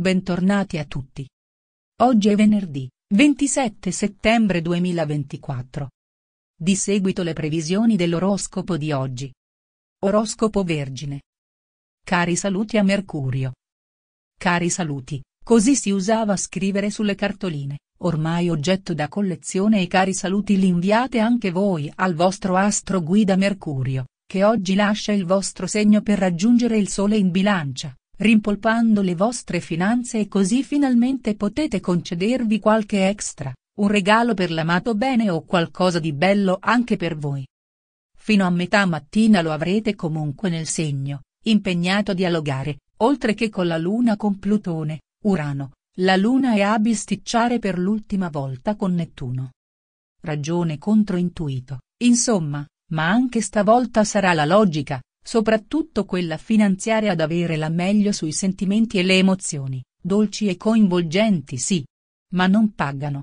Bentornati a tutti. Oggi è venerdì, 27 settembre 2024. Di seguito le previsioni dell'oroscopo di oggi. Oroscopo Vergine. Cari saluti a Mercurio. Cari saluti, così si usava scrivere sulle cartoline, ormai oggetto da collezione e cari saluti li inviate anche voi al vostro astro guida Mercurio, che oggi lascia il vostro segno per raggiungere il Sole in bilancia rimpolpando le vostre finanze e così finalmente potete concedervi qualche extra, un regalo per l'amato bene o qualcosa di bello anche per voi. Fino a metà mattina lo avrete comunque nel segno, impegnato a dialogare, oltre che con la Luna con Plutone, Urano, la Luna e a bisticciare per l'ultima volta con Nettuno. Ragione controintuito, insomma, ma anche stavolta sarà la logica, Soprattutto quella finanziaria ad avere la meglio sui sentimenti e le emozioni, dolci e coinvolgenti sì. Ma non pagano.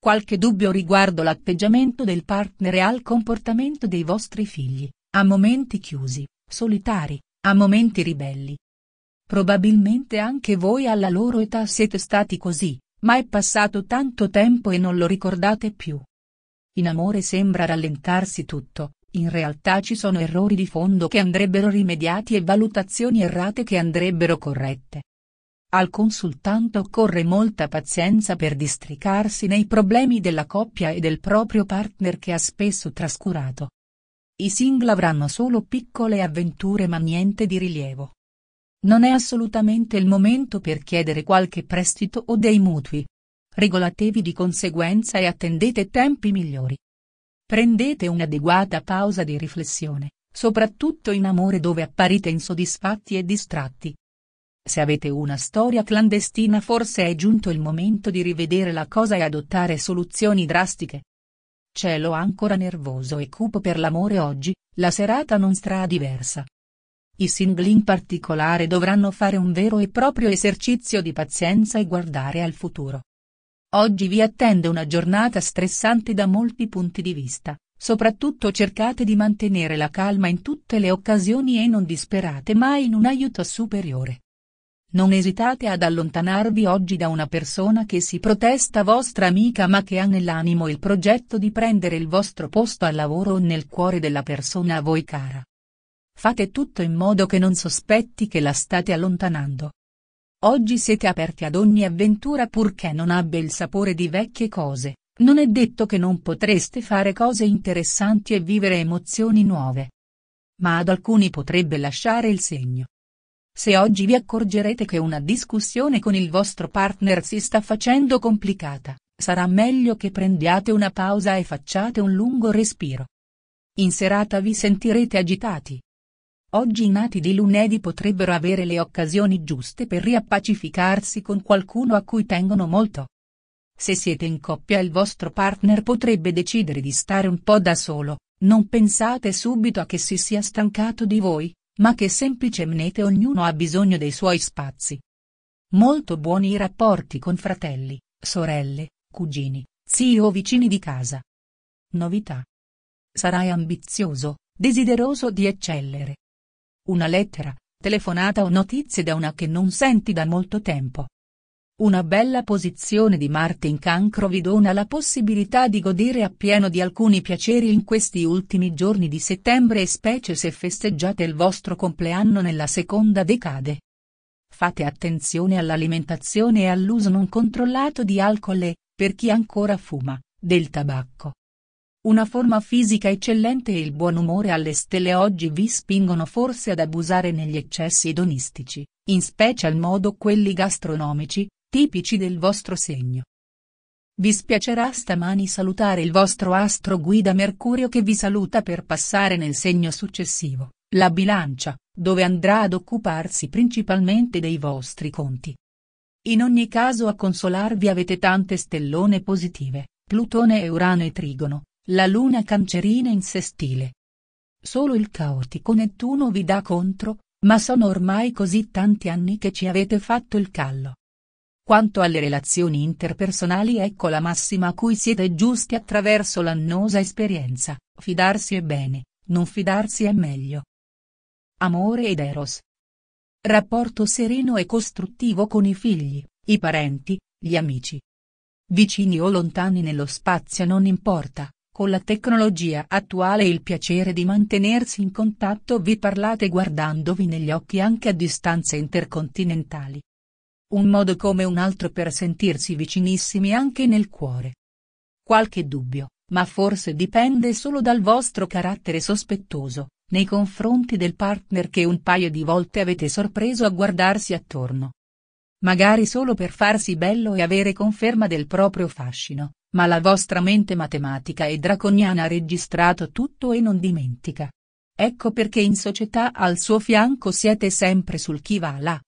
Qualche dubbio riguardo l'atteggiamento del partner e al comportamento dei vostri figli, a momenti chiusi, solitari, a momenti ribelli. Probabilmente anche voi alla loro età siete stati così, ma è passato tanto tempo e non lo ricordate più. In amore sembra rallentarsi tutto, in realtà ci sono errori di fondo che andrebbero rimediati e valutazioni errate che andrebbero corrette. Al consultante occorre molta pazienza per districarsi nei problemi della coppia e del proprio partner che ha spesso trascurato. I single avranno solo piccole avventure ma niente di rilievo. Non è assolutamente il momento per chiedere qualche prestito o dei mutui. Regolatevi di conseguenza e attendete tempi migliori. Prendete un'adeguata pausa di riflessione, soprattutto in amore dove apparite insoddisfatti e distratti. Se avete una storia clandestina forse è giunto il momento di rivedere la cosa e adottare soluzioni drastiche. Cielo ancora nervoso e cupo per l'amore oggi, la serata non sarà diversa. I single in particolare dovranno fare un vero e proprio esercizio di pazienza e guardare al futuro. Oggi vi attende una giornata stressante da molti punti di vista, soprattutto cercate di mantenere la calma in tutte le occasioni e non disperate mai in un aiuto superiore. Non esitate ad allontanarvi oggi da una persona che si protesta vostra amica ma che ha nell'animo il progetto di prendere il vostro posto al lavoro o nel cuore della persona a voi cara. Fate tutto in modo che non sospetti che la state allontanando Oggi siete aperti ad ogni avventura purché non abbia il sapore di vecchie cose, non è detto che non potreste fare cose interessanti e vivere emozioni nuove. Ma ad alcuni potrebbe lasciare il segno. Se oggi vi accorgerete che una discussione con il vostro partner si sta facendo complicata, sarà meglio che prendiate una pausa e facciate un lungo respiro. In serata vi sentirete agitati, Oggi i nati di lunedì potrebbero avere le occasioni giuste per riappacificarsi con qualcuno a cui tengono molto. Se siete in coppia il vostro partner potrebbe decidere di stare un po' da solo, non pensate subito a che si sia stancato di voi, ma che semplicemente ognuno ha bisogno dei suoi spazi. Molto buoni i rapporti con fratelli, sorelle, cugini, zii o vicini di casa. Novità. Sarai ambizioso, desideroso di eccellere, una lettera, telefonata o notizie da una che non senti da molto tempo. Una bella posizione di Marte in cancro vi dona la possibilità di godere appieno di alcuni piaceri in questi ultimi giorni di settembre e specie se festeggiate il vostro compleanno nella seconda decade. Fate attenzione all'alimentazione e all'uso non controllato di alcol e, per chi ancora fuma, del tabacco. Una forma fisica eccellente e il buon umore alle stelle oggi vi spingono forse ad abusare negli eccessi edonistici, in special modo quelli gastronomici, tipici del vostro segno. Vi spiacerà stamani salutare il vostro astro guida Mercurio che vi saluta per passare nel segno successivo, la bilancia, dove andrà ad occuparsi principalmente dei vostri conti. In ogni caso a consolarvi avete tante stellone positive, Plutone e Urano e Trigono, la luna cancerina in sestile. Solo il caotico Nettuno vi dà contro, ma sono ormai così tanti anni che ci avete fatto il callo. Quanto alle relazioni interpersonali ecco la massima a cui siete giusti attraverso l'annosa esperienza, fidarsi è bene, non fidarsi è meglio. Amore ed Eros. Rapporto sereno e costruttivo con i figli, i parenti, gli amici. Vicini o lontani nello spazio non importa, con la tecnologia attuale e il piacere di mantenersi in contatto vi parlate guardandovi negli occhi anche a distanze intercontinentali. Un modo come un altro per sentirsi vicinissimi anche nel cuore. Qualche dubbio, ma forse dipende solo dal vostro carattere sospettoso, nei confronti del partner che un paio di volte avete sorpreso a guardarsi attorno. Magari solo per farsi bello e avere conferma del proprio fascino ma la vostra mente matematica e draconiana ha registrato tutto e non dimentica. Ecco perché in società al suo fianco siete sempre sul chi va là.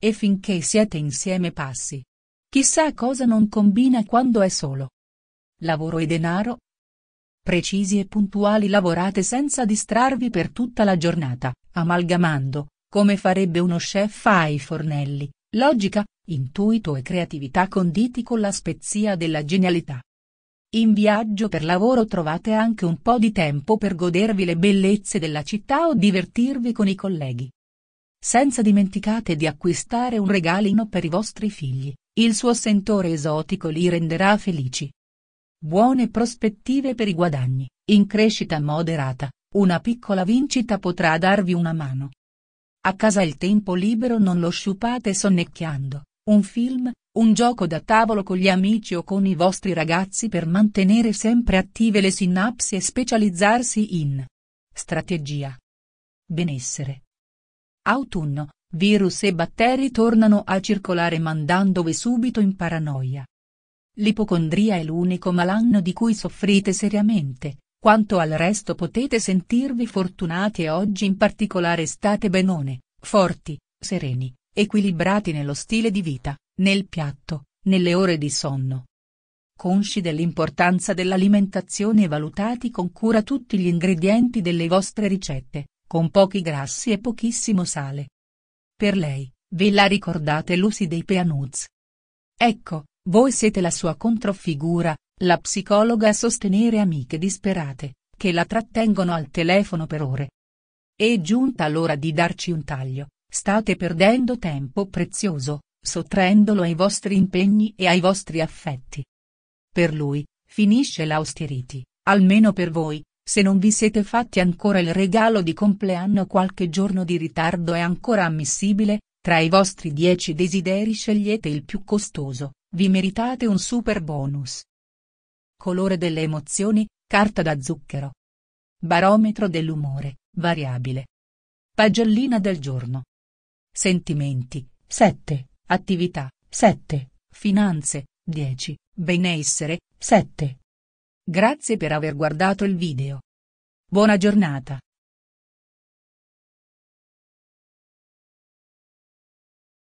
E finché siete insieme passi. Chissà cosa non combina quando è solo. Lavoro e denaro, precisi e puntuali lavorate senza distrarvi per tutta la giornata, amalgamando, come farebbe uno chef ai fornelli, logica, Intuito e creatività conditi con la spezia della genialità. In viaggio per lavoro trovate anche un po' di tempo per godervi le bellezze della città o divertirvi con i colleghi. Senza dimenticate di acquistare un regalino per i vostri figli, il suo sentore esotico li renderà felici. Buone prospettive per i guadagni, in crescita moderata, una piccola vincita potrà darvi una mano. A casa il tempo libero non lo sciupate sonnecchiando, un film, un gioco da tavolo con gli amici o con i vostri ragazzi per mantenere sempre attive le sinapsi e specializzarsi in strategia. Benessere. Autunno, virus e batteri tornano a circolare mandandovi subito in paranoia. L'ipocondria è l'unico malanno di cui soffrite seriamente, quanto al resto potete sentirvi fortunati e oggi in particolare state benone, forti, sereni, equilibrati nello stile di vita, nel piatto, nelle ore di sonno. Consci dell'importanza dell'alimentazione e valutati con cura tutti gli ingredienti delle vostre ricette, con pochi grassi e pochissimo sale. Per lei, ve la ricordate Lucy dei Peanuts? Ecco, voi siete la sua controfigura, la psicologa a sostenere amiche disperate, che la trattengono al telefono per ore. È giunta l'ora di darci un taglio, State perdendo tempo prezioso, sottraendolo ai vostri impegni e ai vostri affetti. Per lui, finisce l'austerity, almeno per voi, se non vi siete fatti ancora il regalo di compleanno qualche giorno di ritardo è ancora ammissibile, tra i vostri dieci desideri scegliete il più costoso, vi meritate un super bonus. Colore delle emozioni, carta da zucchero. Barometro dell'umore, variabile. Pagellina del giorno sentimenti, 7, attività, 7, finanze, 10, benessere, 7. Grazie per aver guardato il video. Buona giornata.